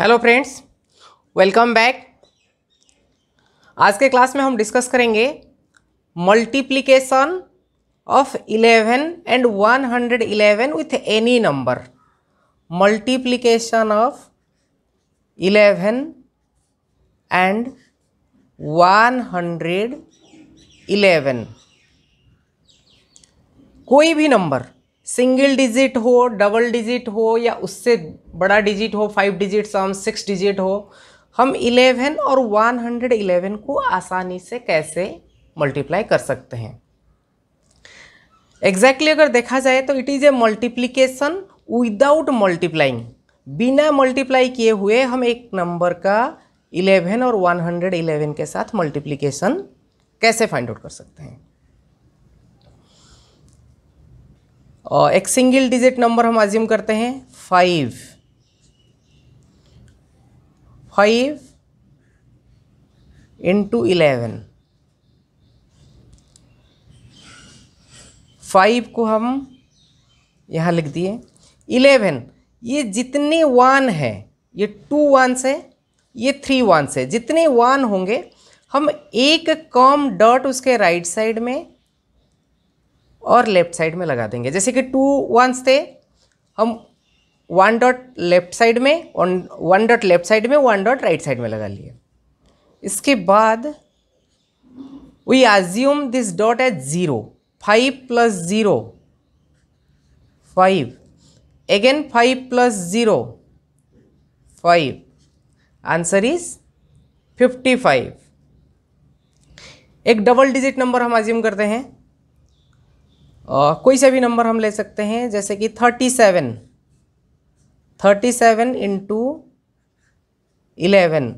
Hello friends welcome back आज के class में हम डिस्कस करेंगे multiplication of 11 and 111 with any number multiplication of 11 and 111 कोई भी नंबर सिंगल डिजिट हो डबल डिजिट हो या उससे बड़ा डिजिट हो five digit some six digit हो हम इलेवन और वन हंड्रेड इलेवन को आसानी से कैसे मल्टीप्लाई कर सकते हैं एग्जैक्टली exactly अगर देखा जाए तो it is a multiplication without multiplying बिना मल्टीप्लाई किए हुए हम एक नंबर का इलेवन और वन हंड्रेड इलेवन के साथ मल्टीप्लीकेशन कैसे फाइंड आउट कर सकते हैं और एक सिंगल डिजिट नंबर हम अज्यूम करते हैं five five into eleven five को हम यहाँ लिख दिए इलेवन ये जितने वन है ये टू वंस है ये थ्री वंस है जितने वन होंगे हम एक कॉम डॉट उसके राइट साइड में और लेफ्ट साइड में लगा देंगे जैसे कि टू वंस थे हम वन डॉट लेफ्ट साइड में वन डॉट लेफ्ट साइड में वन डॉट राइट साइड में लगा लिए इसके बाद we assume this dot as zero five plus zero five again five plus zero five answer is fifty five एक double digit number हम assume करते हैं कोई सा भी नंबर हम ले सकते हैं जैसे कि thirty seven thirty seven into eleven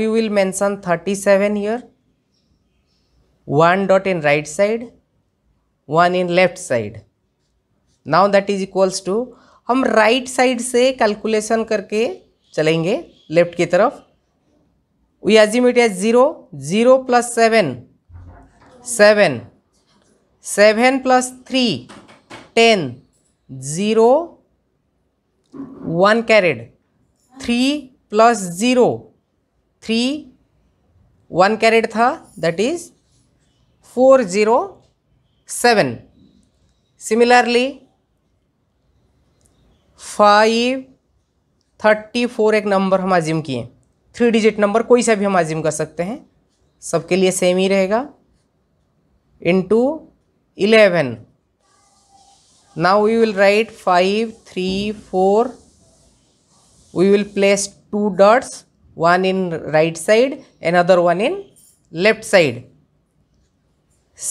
you will mention thirty seven here one dot in right side one in left side now that is equals to हम राइट right साइड से कैलकुलेशन करके चलेंगे लेफ्ट की तरफ we assume as zero zero plus seven seven seven plus three ten zero one carried three plus zero three one carried था that is four zero seven similarly five thirty four एक number हम assume किए three digit number कोई सा भी हम आजिम कर सकते हैं सबके लिए सेम ही रहेगा into 11 now we will write 5 3 4 we will place two dots one in right side another one in left side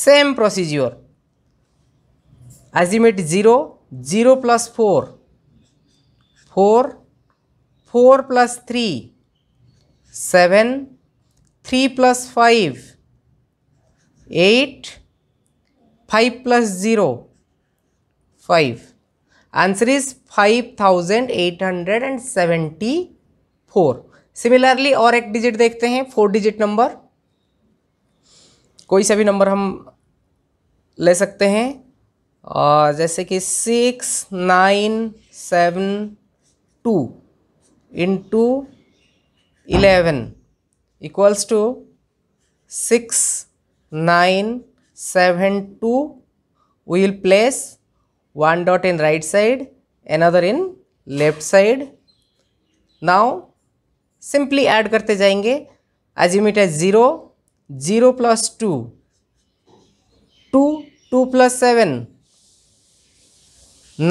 same procedure azimut 0 0 plus 4 4 4 plus 3 7 3 plus 5 8 five plus zero five answer is five thousand eight hundred and seventy four similarly और एक digit देखते हैं four digit number कोई सा भी number हम ले सकते हैं और जैसे कि six nine seven two into eleven equals to six nine 7 two we will place one dot in right side another in left side now simply add करते जाएंगे एजिमिट है zero zero plus two two two plus seven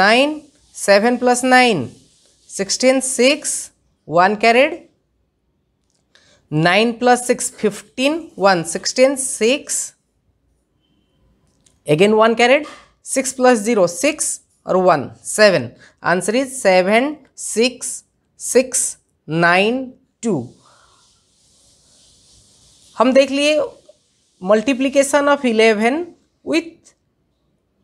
nine seven plus nine sixteen six one carried nine plus six fifteen one sixteen six again one carried six plus zero six और one seven answer is seven six six nine two हम देख लिए multiplication of eleven with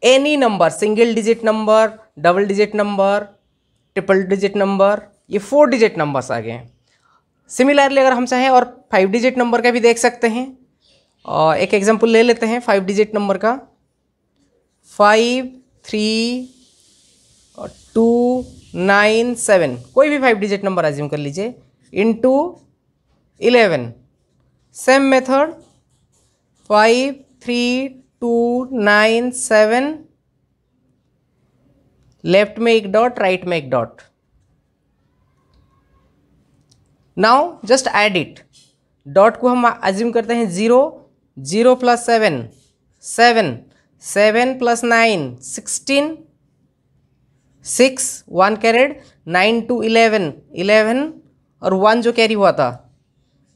any number single digit number double digit number triple digit number ये four digit numbers आ गए हैं similarly अगर हम चाहें और फाइव डिजिट नंबर का भी देख सकते हैं और एक एग्जांपल ले लेते हैं फाइव डिजिट नंबर का five three two nine seven कोई भी फाइव डिजिट नंबर एज्यूम कर लीजिए into eleven same method five three two nine seven left में एक डॉट राइट में एक dot now just add it dot को हम एज्यूम करते हैं zero zero plus seven seven seven plus nine sixteen six one carried nine two eleven eleven और one जो कैरी हुआ था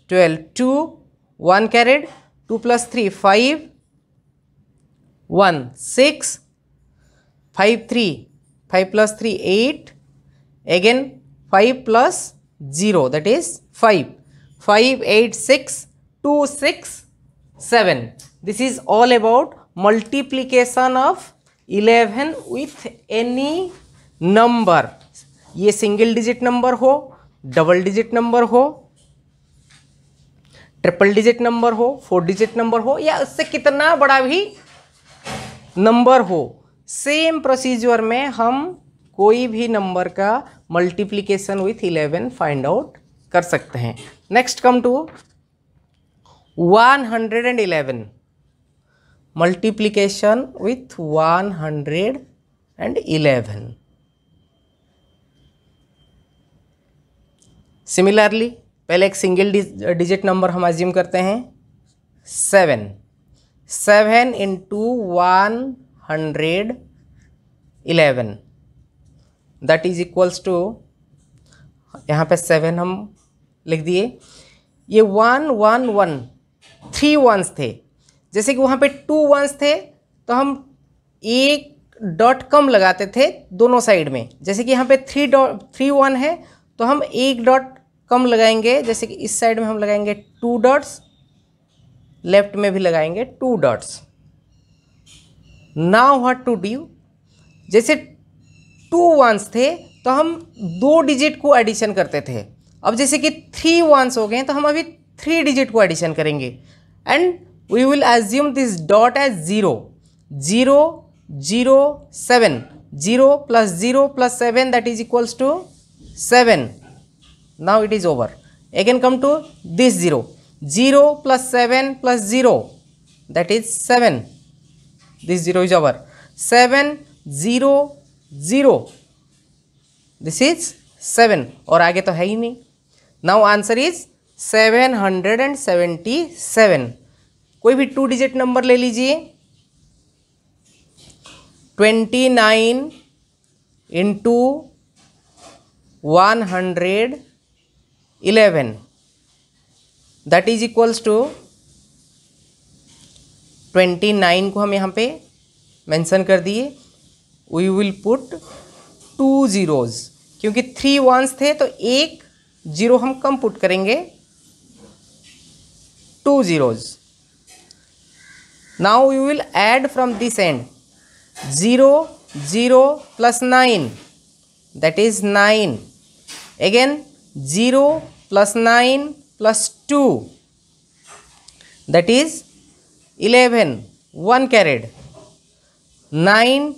twelve two one carried two plus three five one six five three five plus three eight again five plus zero that is five five eight six two six seven this is all about multiplication of eleven with any number ये single digit number हो double digit number हो triple digit number हो four digit number हो या उससे कितना बड़ा भी नंबर हो सेम प्रोसीजर में हम कोई भी नंबर का multiplication with eleven find out कर सकते हैं next come to one hundred and eleven multiplication with 111 similarly पहले एक सिंगल डिजिट नंबर हम अज्यूम करते हैं seven seven into one hundred eleven that is equals to यहाँ पे सेवन हम लिख दिए ये one one one three ones थे जैसे कि वहाँ पे टू वंस थे तो हम एक डॉट कम लगाते थे दोनों साइड में जैसे कि यहाँ पे थ्री डॉट थ्री वन है तो हम एक डॉट कम लगाएंगे जैसे कि इस साइड में हम लगाएंगे टू डॉट्स लेफ्ट में भी लगाएंगे two dots now what to do जैसे टू वंस थे तो हम दो डिजिट को एडिशन करते थे अब जैसे कि थ्री वंस हो गए तो हम अभी थ्री डिजिट को एडिशन करेंगे and we will assume this dot as 0 0 0 7 0 plus 0 plus 7 that is equals to 7 now it is over again come to this 0 0 plus 7 plus 0 that is 7 this 0 is over 7 0 0 this is 7 Or आगे to है ही Now answer is 777 कोई भी two digit number ले लीजिए twenty nine into one hundred eleven that is equals to twenty nine को हम यहाँ पे मेंशन कर दिए we will put two zeros क्योंकि थ्री वंस थे तो एक ज़ीरो हम कम पुट करेंगे two zeros now you will add from this end 0 0 plus 9 that is 9 again 0 plus 9 plus 2 that is 11 1 carried 9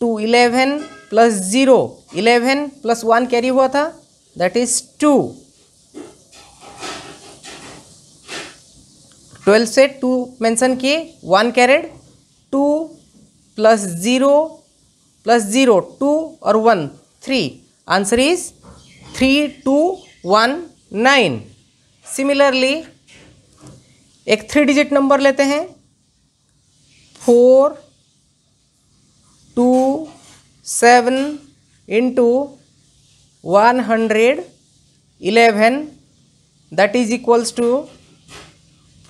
to 11 plus zero eleven plus one carry हुआ था that is to twelve से two mention किए one carried two plus zero plus zero two और one three answer is three two one nine similarly एक three digit number लेते हैं four two seven into one hundred eleven that is equals to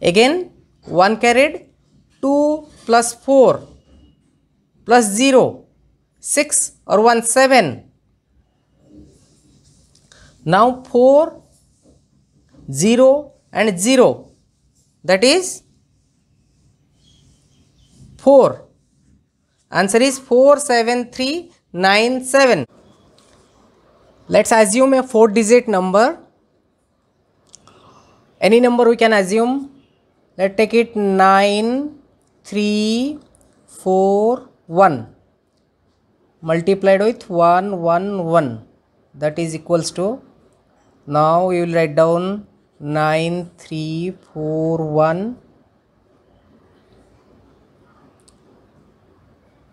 Again 1 carried 2 plus 4 plus 0 6 or 1 7. Now 4 0 and 0 that is 4. Answer is 47397. Let's assume a 4 digit number. Any number we can assume let's take it 9 3 4 1 multiplied with 1 1 1 that is equals to now we will write down 9 3 4 1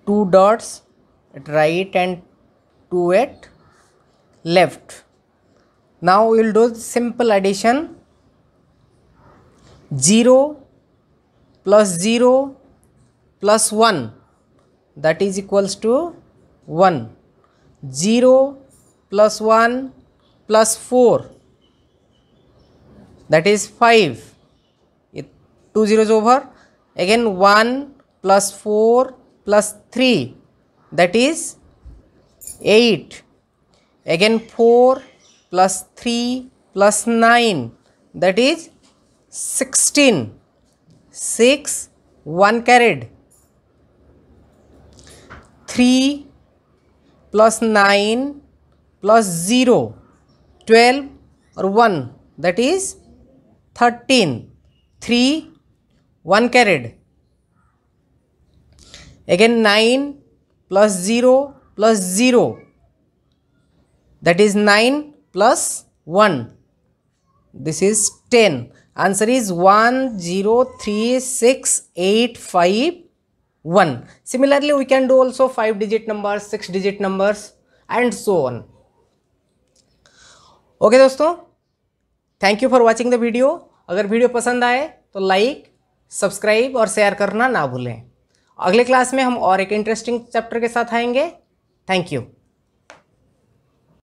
two dots at right and two at left now we will do simple addition 0 plus 0 plus 1 that is equals to 1 0 plus 1 plus 4 that is 5 it, 2 zeros over again 1 plus 4 plus 3 that is 8 again 4 plus 3 plus 9 that is 16 6 1 carried 3 plus 9 plus 0 12 or 1 that is 13 3 1 carried again 9 plus 0 plus 0 that is 9 plus 1 this is 10 answer is one zero three six eight five one similarly we can do also five digit number six digit numbers and so on okay दोस्तों thank you for watching the video अगर video पसंद आए तो like subscribe और share करना ना भूलें अगले क्लास में हम और एक इंटरेस्टिंग चैप्टर के साथ आएंगे थैंक यू